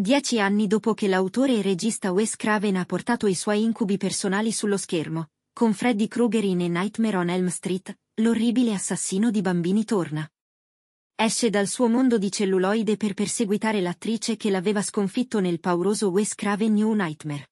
Dieci anni dopo che l'autore e regista Wes Craven ha portato i suoi incubi personali sullo schermo, con Freddy Krueger in A Nightmare on Elm Street, l'orribile assassino di bambini torna. Esce dal suo mondo di celluloide per perseguitare l'attrice che l'aveva sconfitto nel pauroso Wes Craven New Nightmare.